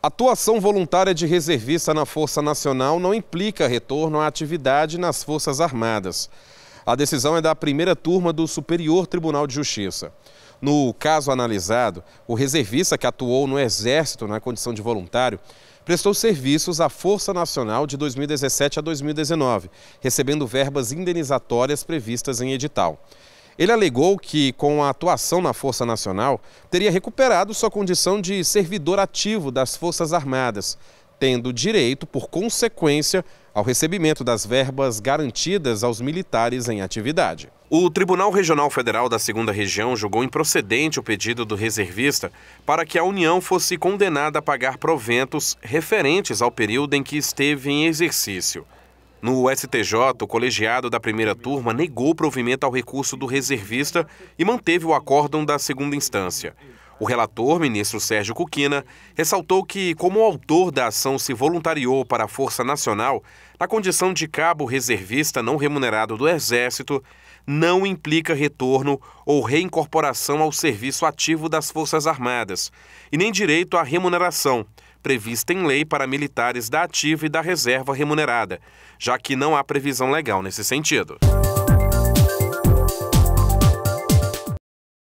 Atuação voluntária de reservista na Força Nacional não implica retorno à atividade nas Forças Armadas. A decisão é da primeira turma do Superior Tribunal de Justiça. No caso analisado, o reservista que atuou no Exército na condição de voluntário prestou serviços à Força Nacional de 2017 a 2019, recebendo verbas indenizatórias previstas em edital. Ele alegou que, com a atuação na Força Nacional, teria recuperado sua condição de servidor ativo das Forças Armadas, tendo direito, por consequência, ao recebimento das verbas garantidas aos militares em atividade. O Tribunal Regional Federal da Segunda Região julgou improcedente o pedido do reservista para que a União fosse condenada a pagar proventos referentes ao período em que esteve em exercício. No STJ, o colegiado da primeira turma negou provimento ao recurso do reservista e manteve o acórdão da segunda instância. O relator, ministro Sérgio Cuquina, ressaltou que, como o autor da ação se voluntariou para a Força Nacional, na condição de cabo reservista não remunerado do Exército, não implica retorno ou reincorporação ao serviço ativo das Forças Armadas e nem direito à remuneração, prevista em lei para militares da ativa e da reserva remunerada, já que não há previsão legal nesse sentido.